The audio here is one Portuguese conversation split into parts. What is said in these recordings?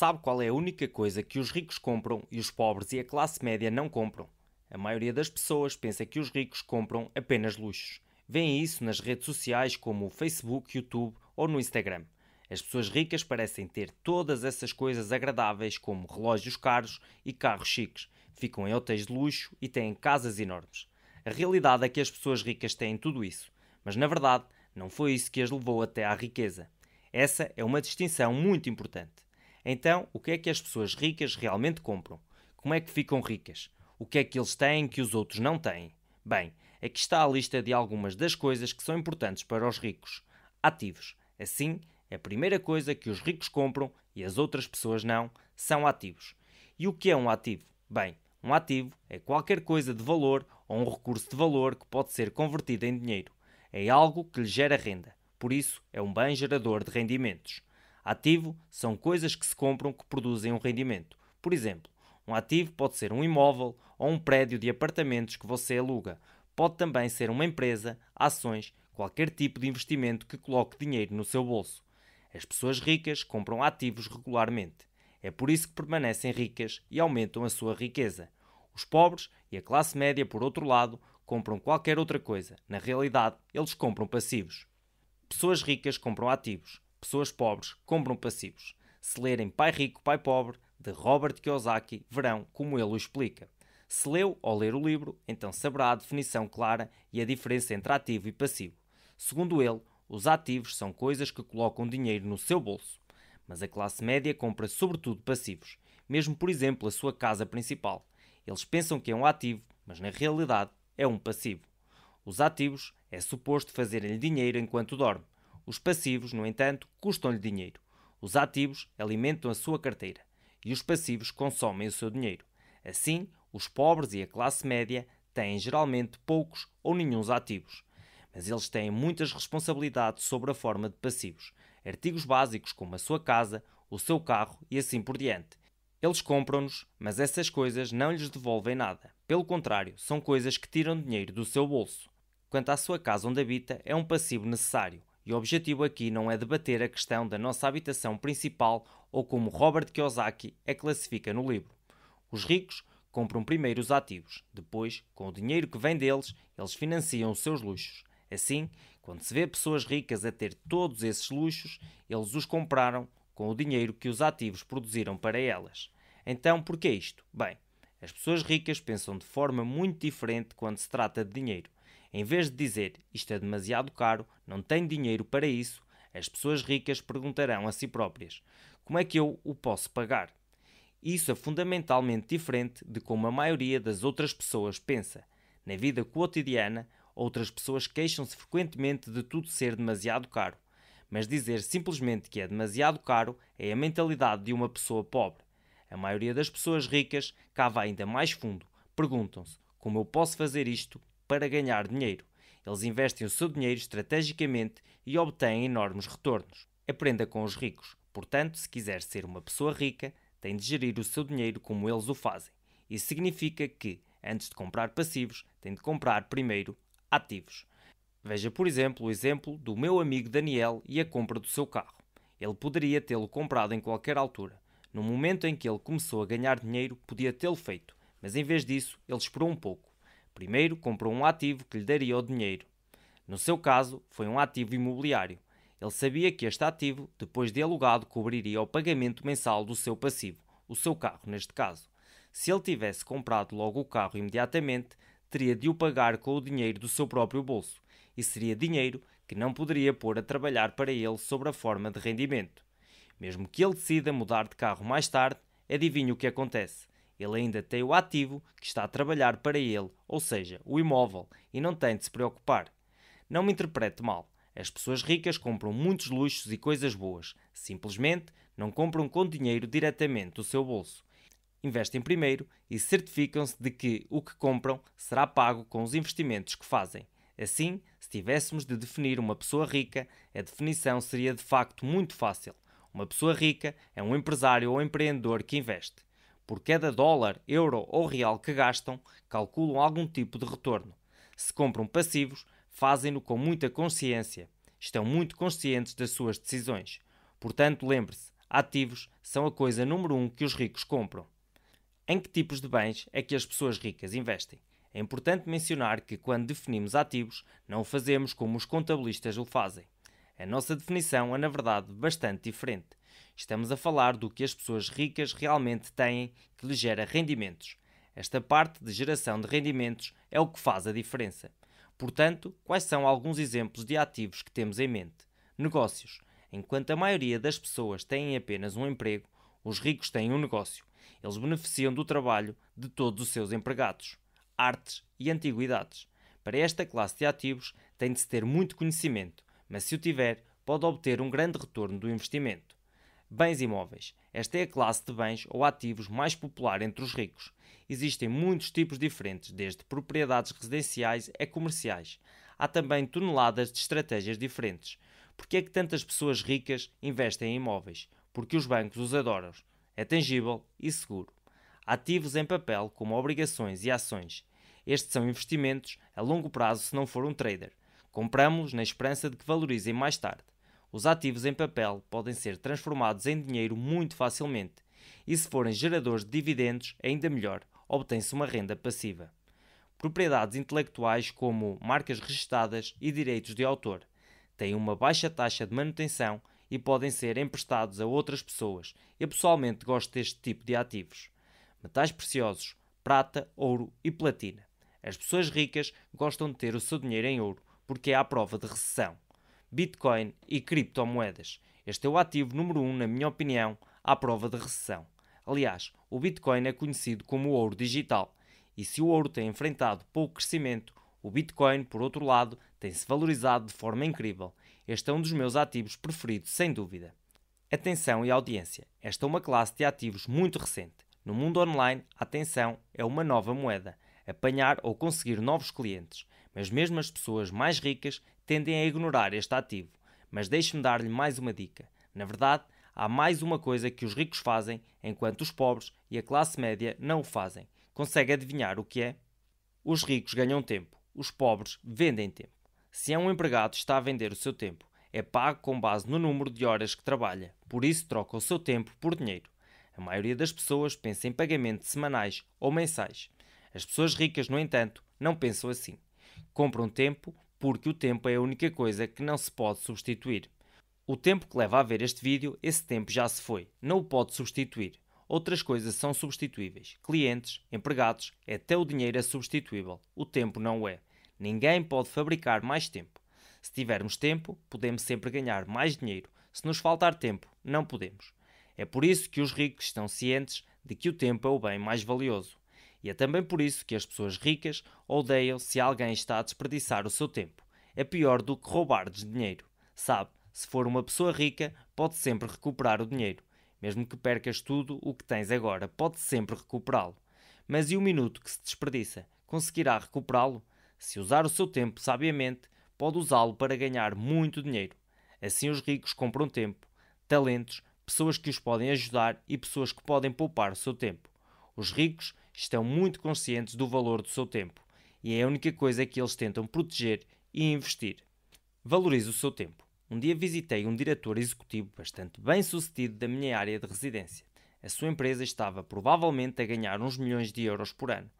Sabe qual é a única coisa que os ricos compram e os pobres e a classe média não compram? A maioria das pessoas pensa que os ricos compram apenas luxos. Vêem isso nas redes sociais como o Facebook, YouTube ou no Instagram. As pessoas ricas parecem ter todas essas coisas agradáveis, como relógios caros e carros chiques. Ficam em hotéis de luxo e têm casas enormes. A realidade é que as pessoas ricas têm tudo isso, mas na verdade não foi isso que as levou até à riqueza. Essa é uma distinção muito importante. Então, o que é que as pessoas ricas realmente compram? Como é que ficam ricas? O que é que eles têm que os outros não têm? Bem, aqui está a lista de algumas das coisas que são importantes para os ricos: ativos. Assim, a primeira coisa que os ricos compram e as outras pessoas não são ativos. E o que é um ativo? Bem, um ativo é qualquer coisa de valor ou um recurso de valor que pode ser convertido em dinheiro. É algo que lhe gera renda, por isso é um bem gerador de rendimentos. Ativo são coisas que se compram que produzem um rendimento. Por exemplo, um ativo pode ser um imóvel ou um prédio de apartamentos que você aluga. Pode também ser uma empresa, ações, qualquer tipo de investimento que coloque dinheiro no seu bolso. As pessoas ricas compram ativos regularmente. É por isso que permanecem ricas e aumentam a sua riqueza. Os pobres e a classe média, por outro lado, compram qualquer outra coisa. Na realidade, eles compram passivos. Pessoas ricas compram ativos. Pessoas pobres compram passivos. Se lerem Pai Rico, Pai Pobre, de Robert Kiyosaki, verão como ele o explica. Se leu ou ler o livro, então saberá a definição clara e a diferença entre ativo e passivo. Segundo ele, os ativos são coisas que colocam dinheiro no seu bolso, mas a classe média compra sobretudo passivos, mesmo por exemplo a sua casa principal. Eles pensam que é um ativo, mas na realidade é um passivo. Os ativos é suposto fazerem-lhe dinheiro enquanto dorme, os passivos, no entanto, custam-lhe dinheiro. Os ativos alimentam a sua carteira e os passivos consomem o seu dinheiro. Assim, os pobres e a classe média têm geralmente poucos ou nenhums ativos, mas eles têm muitas responsabilidades sobre a forma de passivos, artigos básicos como a sua casa, o seu carro e assim por diante. Eles compram-nos, mas essas coisas não lhes devolvem nada. Pelo contrário, são coisas que tiram dinheiro do seu bolso. Quanto à sua casa onde habita, é um passivo necessário. E o objetivo aqui não é debater a questão da nossa habitação principal ou como Robert Kiyosaki a é classifica no livro. Os ricos compram primeiro os ativos, depois, com o dinheiro que vem deles, eles financiam os seus luxos. Assim, quando se vê pessoas ricas a ter todos esses luxos, eles os compraram com o dinheiro que os ativos produziram para elas. Então, por que isto? Bem, as pessoas ricas pensam de forma muito diferente quando se trata de dinheiro. Em vez de dizer isto é demasiado caro, não tenho dinheiro para isso, as pessoas ricas perguntarão a si próprias: como é que eu o posso pagar? Isso é fundamentalmente diferente de como a maioria das outras pessoas pensa. Na vida cotidiana, outras pessoas queixam-se frequentemente de tudo ser demasiado caro, mas dizer simplesmente que é demasiado caro é a mentalidade de uma pessoa pobre. A maioria das pessoas ricas cava ainda mais fundo, perguntam-se: como eu posso fazer isto para ganhar dinheiro. Eles investem o seu dinheiro estrategicamente e obtêm enormes retornos. Aprenda com os ricos. Portanto, se quiser ser uma pessoa rica, tem de gerir o seu dinheiro como eles o fazem. Isso significa que, antes de comprar passivos, tem de comprar primeiro ativos. Veja, por exemplo, o exemplo do meu amigo Daniel e a compra do seu carro. Ele poderia tê-lo comprado em qualquer altura. No momento em que ele começou a ganhar dinheiro, podia tê-lo feito, mas em vez disso, ele esperou um pouco Primeiro comprou um ativo que lhe daria o dinheiro. No seu caso, foi um ativo imobiliário. Ele sabia que este ativo, depois de alugado, cobriria o pagamento mensal do seu passivo, o seu carro neste caso. Se ele tivesse comprado logo o carro imediatamente, teria de o pagar com o dinheiro do seu próprio bolso, e seria dinheiro que não poderia pôr a trabalhar para ele sobre a forma de rendimento. Mesmo que ele decida mudar de carro mais tarde, adivinhe o que acontece. Ele ainda tem o ativo que está a trabalhar para ele, ou seja, o imóvel, e não tem de se preocupar. Não me interprete mal. As pessoas ricas compram muitos luxos e coisas boas. Simplesmente não compram com dinheiro diretamente do seu bolso. Investem primeiro e certificam-se de que o que compram será pago com os investimentos que fazem. Assim, se tivéssemos de definir uma pessoa rica, a definição seria de facto muito fácil. Uma pessoa rica é um empresário ou empreendedor que investe. Por cada dólar, euro ou real que gastam, calculam algum tipo de retorno. Se compram passivos, fazem-no com muita consciência. Estão muito conscientes das suas decisões. Portanto, lembre-se, ativos são a coisa número um que os ricos compram. Em que tipos de bens é que as pessoas ricas investem? É importante mencionar que quando definimos ativos, não o fazemos como os contabilistas o fazem. A nossa definição é, na verdade, bastante diferente. Estamos a falar do que as pessoas ricas realmente têm que lhe gera rendimentos. Esta parte de geração de rendimentos é o que faz a diferença. Portanto, quais são alguns exemplos de ativos que temos em mente? Negócios. Enquanto a maioria das pessoas têm apenas um emprego, os ricos têm um negócio. Eles beneficiam do trabalho de todos os seus empregados. Artes e antiguidades. Para esta classe de ativos, tem de se ter muito conhecimento, mas se o tiver, pode obter um grande retorno do investimento. Bens imóveis. Esta é a classe de bens ou ativos mais popular entre os ricos. Existem muitos tipos diferentes, desde propriedades residenciais a comerciais. Há também toneladas de estratégias diferentes. Por que é que tantas pessoas ricas investem em imóveis? Porque os bancos os adoram. É tangível e seguro. Ativos em papel, como obrigações e ações. Estes são investimentos a longo prazo se não for um trader. Compramos-los na esperança de que valorizem mais tarde. Os ativos em papel podem ser transformados em dinheiro muito facilmente e, se forem geradores de dividendos, ainda melhor, obtém-se uma renda passiva. Propriedades intelectuais, como marcas registadas e direitos de autor, têm uma baixa taxa de manutenção e podem ser emprestados a outras pessoas. Eu pessoalmente gosto deste tipo de ativos. Metais preciosos, prata, ouro e platina. As pessoas ricas gostam de ter o seu dinheiro em ouro porque é à prova de recessão. Bitcoin e criptomoedas. Este é o ativo número um, na minha opinião, à prova de recessão. Aliás, o Bitcoin é conhecido como ouro digital. E se o ouro tem enfrentado pouco crescimento, o Bitcoin, por outro lado, tem-se valorizado de forma incrível. Este é um dos meus ativos preferidos, sem dúvida. Atenção e audiência. Esta é uma classe de ativos muito recente. No mundo online, atenção é uma nova moeda. Apanhar ou conseguir novos clientes. Mas mesmo as pessoas mais ricas tendem a ignorar este ativo, mas deixe-me dar-lhe mais uma dica. Na verdade, há mais uma coisa que os ricos fazem enquanto os pobres e a classe média não o fazem. Consegue adivinhar o que é? Os ricos ganham tempo, os pobres vendem tempo. Se é um empregado, está a vender o seu tempo. É pago com base no número de horas que trabalha, por isso troca o seu tempo por dinheiro. A maioria das pessoas pensa em pagamentos semanais ou mensais. As pessoas ricas, no entanto, não pensam assim. Compram tempo porque o tempo é a única coisa que não se pode substituir. O tempo que leva a ver este vídeo, esse tempo já se foi, não o pode substituir. Outras coisas são substituíveis. Clientes, empregados, é até o dinheiro é substituível. O tempo não é. Ninguém pode fabricar mais tempo. Se tivermos tempo, podemos sempre ganhar mais dinheiro. Se nos faltar tempo, não podemos. É por isso que os ricos estão cientes de que o tempo é o bem mais valioso. E é também por isso que as pessoas ricas odeiam se alguém está a desperdiçar o seu tempo. É pior do que roubar-lhes dinheiro. Sabe, se for uma pessoa rica, pode sempre recuperar o dinheiro. Mesmo que percas tudo o que tens agora, pode sempre recuperá-lo. Mas e o minuto que se desperdiça? Conseguirá recuperá-lo? Se usar o seu tempo sabiamente, pode usá-lo para ganhar muito dinheiro. Assim, os ricos compram tempo, talentos, pessoas que os podem ajudar e pessoas que podem poupar o seu tempo. Os ricos estão muito conscientes do valor do seu tempo e é a única coisa que eles tentam proteger e investir. Valorize o seu tempo. Um dia visitei um diretor executivo bastante bem sucedido da minha área de residência. A sua empresa estava provavelmente a ganhar uns milhões de euros por ano.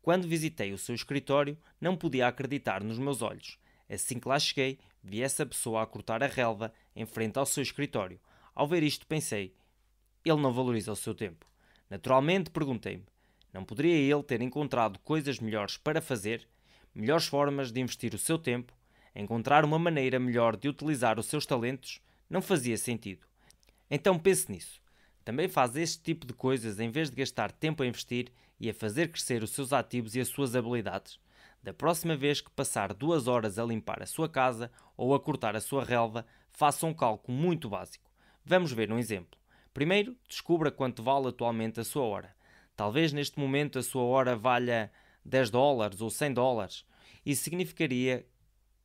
Quando visitei o seu escritório, não podia acreditar nos meus olhos. Assim que lá cheguei, vi essa pessoa a cortar a relva em frente ao seu escritório. Ao ver isto, pensei: ele não valoriza o seu tempo. Naturalmente, perguntei-me: não poderia ele ter encontrado coisas melhores para fazer, melhores formas de investir o seu tempo, encontrar uma maneira melhor de utilizar os seus talentos? Não fazia sentido. Então pense nisso. Também faz este tipo de coisas em vez de gastar tempo a investir e a fazer crescer os seus ativos e as suas habilidades. Da próxima vez que passar duas horas a limpar a sua casa ou a cortar a sua relva, faça um cálculo muito básico. Vamos ver um exemplo. Primeiro, descubra quanto vale atualmente a sua hora. Talvez neste momento a sua hora valha 10 dólares ou 100 dólares. Isso significaria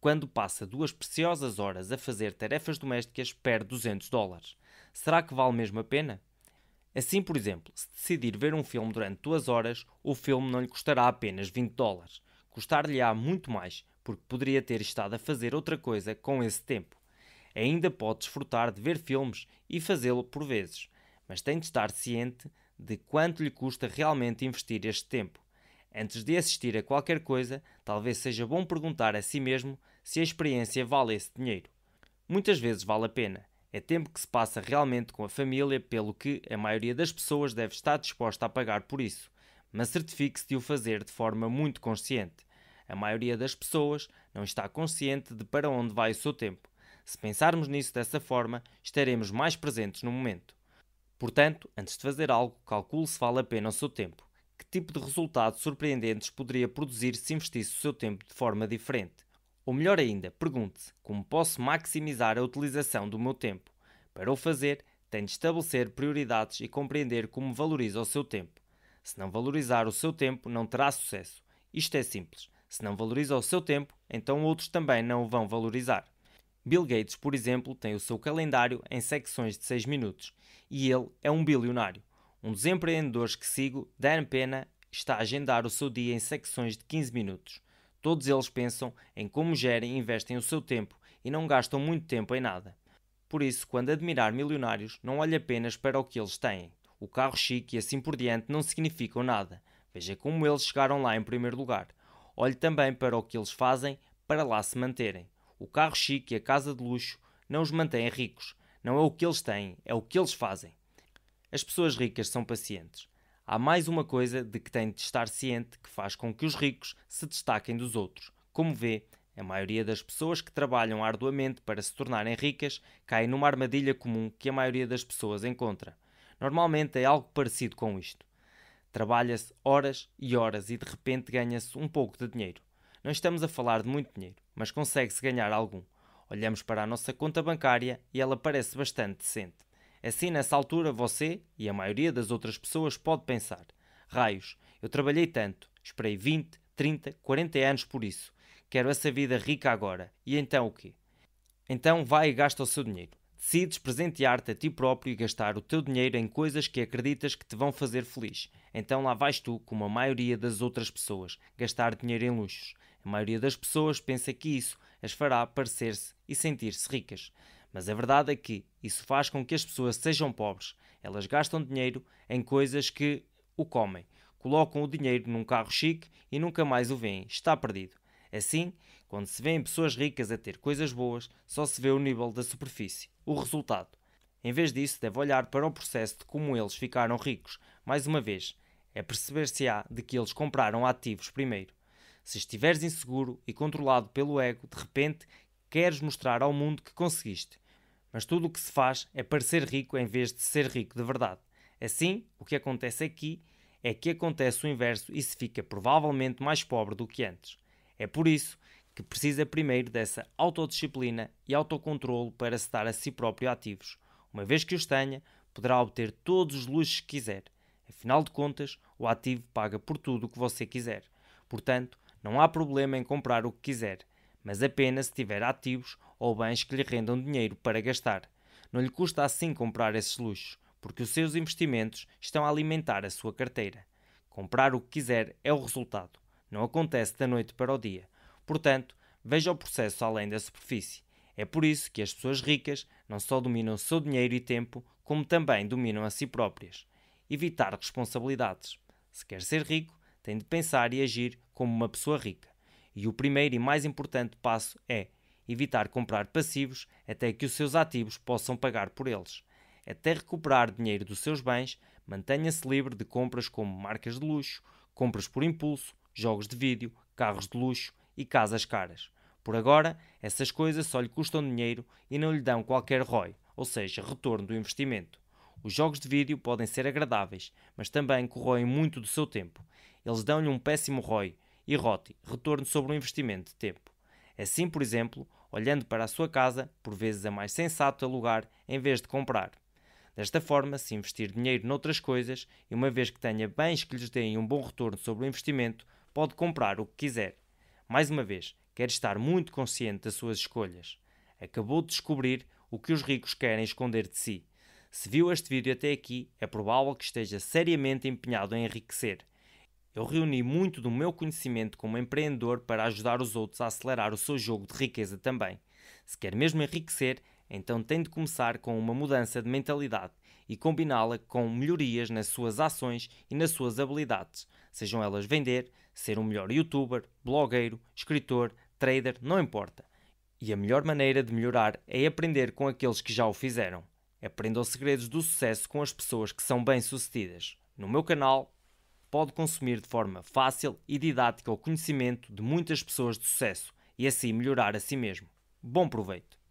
quando passa duas preciosas horas a fazer tarefas domésticas, perde 200 dólares. Será que vale mesmo a pena? Assim, por exemplo, se decidir ver um filme durante duas horas, o filme não lhe custará apenas 20 dólares. Custar-lhe-á muito mais, porque poderia ter estado a fazer outra coisa com esse tempo. Ainda pode desfrutar de ver filmes e fazê-lo por vezes, mas tem de estar ciente de quanto lhe custa realmente investir este tempo. Antes de assistir a qualquer coisa, talvez seja bom perguntar a si mesmo se a experiência vale esse dinheiro. Muitas vezes vale a pena. É tempo que se passa realmente com a família, pelo que a maioria das pessoas deve estar disposta a pagar por isso, mas certifique-se de o fazer de forma muito consciente. A maioria das pessoas não está consciente de para onde vai o seu tempo. Se pensarmos nisso dessa forma, estaremos mais presentes no momento. Portanto, antes de fazer algo, calcule se vale a pena o seu tempo. Que tipo de resultados surpreendentes poderia produzir se investisse o seu tempo de forma diferente? Ou melhor ainda, pergunte-se como posso maximizar a utilização do meu tempo. Para o fazer, tem de estabelecer prioridades e compreender como valoriza o seu tempo. Se não valorizar o seu tempo, não terá sucesso. Isto é simples. Se não valoriza o seu tempo, então outros também não o vão valorizar. Bill Gates, por exemplo, tem o seu calendário em secções de 6 minutos e ele é um bilionário. Um dos empreendedores que sigo, Dan Pena, está a agendar o seu dia em secções de 15 minutos. Todos eles pensam em como gerem e investem o seu tempo e não gastam muito tempo em nada. Por isso, quando admirar milionários, não olhe apenas para o que eles têm. O carro chique e assim por diante não significam nada. Veja como eles chegaram lá em primeiro lugar. Olhe também para o que eles fazem para lá se manterem. O carro chique e a casa de luxo não os mantêm ricos. Não é o que eles têm, é o que eles fazem. As pessoas ricas são pacientes. Há mais uma coisa de que tem de estar ciente que faz com que os ricos se destaquem dos outros. Como vê, a maioria das pessoas que trabalham arduamente para se tornarem ricas cai numa armadilha comum que a maioria das pessoas encontra. Normalmente é algo parecido com isto. Trabalha-se horas e horas e de repente ganha-se um pouco de dinheiro. Não estamos a falar de muito dinheiro, mas consegue-se ganhar algum. Olhamos para a nossa conta bancária e ela parece bastante decente. Assim, nessa altura, você e a maioria das outras pessoas pode pensar: raios, eu trabalhei tanto, esperei 20, 30, 40 anos por isso. Quero essa vida rica agora. E então o quê? Então vai e gasta o seu dinheiro. Decides presentear-te a ti próprio e gastar o teu dinheiro em coisas que acreditas que te vão fazer feliz. Então lá vais tu, como a maioria das outras pessoas, gastar dinheiro em luxos. A maioria das pessoas pensa que isso as fará parecer-se e sentir-se ricas. Mas a verdade é que isso faz com que as pessoas sejam pobres. Elas gastam dinheiro em coisas que o comem. Colocam o dinheiro num carro chique e nunca mais o veem. Está perdido. Assim, quando se vêem pessoas ricas a ter coisas boas, só se vê o nível da superfície, o resultado. Em vez disso, deve olhar para o processo de como eles ficaram ricos. Mais uma vez, é perceber-se-á de que eles compraram ativos primeiro. Se estiveres inseguro e controlado pelo ego, de repente queres mostrar ao mundo que conseguiste. Mas tudo o que se faz é parecer rico em vez de ser rico de verdade. Assim, o que acontece aqui é que acontece o inverso e se fica provavelmente mais pobre do que antes. É por isso que precisa primeiro dessa autodisciplina e autocontrolo para se dar a si próprio ativos. Uma vez que os tenha, poderá obter todos os luxos que quiser. Afinal de contas, o ativo paga por tudo o que você quiser. Portanto, não há problema em comprar o que quiser, mas apenas se tiver ativos ou bens que lhe rendam dinheiro para gastar. Não lhe custa assim comprar esses luxos, porque os seus investimentos estão a alimentar a sua carteira. Comprar o que quiser é o resultado, não acontece da noite para o dia. Portanto, veja o processo além da superfície. É por isso que as pessoas ricas não só dominam o seu dinheiro e tempo, como também dominam a si próprias. Evitar responsabilidades. Se quer ser rico, tem de pensar e agir como uma pessoa rica. E o primeiro e mais importante passo é evitar comprar passivos até que os seus ativos possam pagar por eles. Até recuperar dinheiro dos seus bens, mantenha-se livre de compras como marcas de luxo, compras por impulso, jogos de vídeo, carros de luxo e casas caras. Por agora, essas coisas só lhe custam dinheiro e não lhe dão qualquer ROI, ou seja, retorno do investimento. Os jogos de vídeo podem ser agradáveis, mas também corroem muito do seu tempo eles dão-lhe um péssimo ROI e ROTI, retorno sobre o investimento de tempo. Assim, por exemplo, olhando para a sua casa, por vezes é mais sensato alugar em vez de comprar. Desta forma, se investir dinheiro noutras coisas e uma vez que tenha bens que lhes deem um bom retorno sobre o investimento, pode comprar o que quiser. Mais uma vez, quer estar muito consciente das suas escolhas. Acabou de descobrir o que os ricos querem esconder de si. Se viu este vídeo até aqui, é provável que esteja seriamente empenhado em enriquecer. Eu reuni muito do meu conhecimento como empreendedor para ajudar os outros a acelerar o seu jogo de riqueza também. Se quer mesmo enriquecer, então tem de começar com uma mudança de mentalidade e combiná-la com melhorias nas suas ações e nas suas habilidades, sejam elas vender, ser um melhor youtuber, blogueiro, escritor, trader, não importa. E a melhor maneira de melhorar é aprender com aqueles que já o fizeram. Aprenda os segredos do sucesso com as pessoas que são bem-sucedidas. No meu canal pode consumir de forma fácil e didática o conhecimento de muitas pessoas de sucesso e assim melhorar a si mesmo. Bom proveito!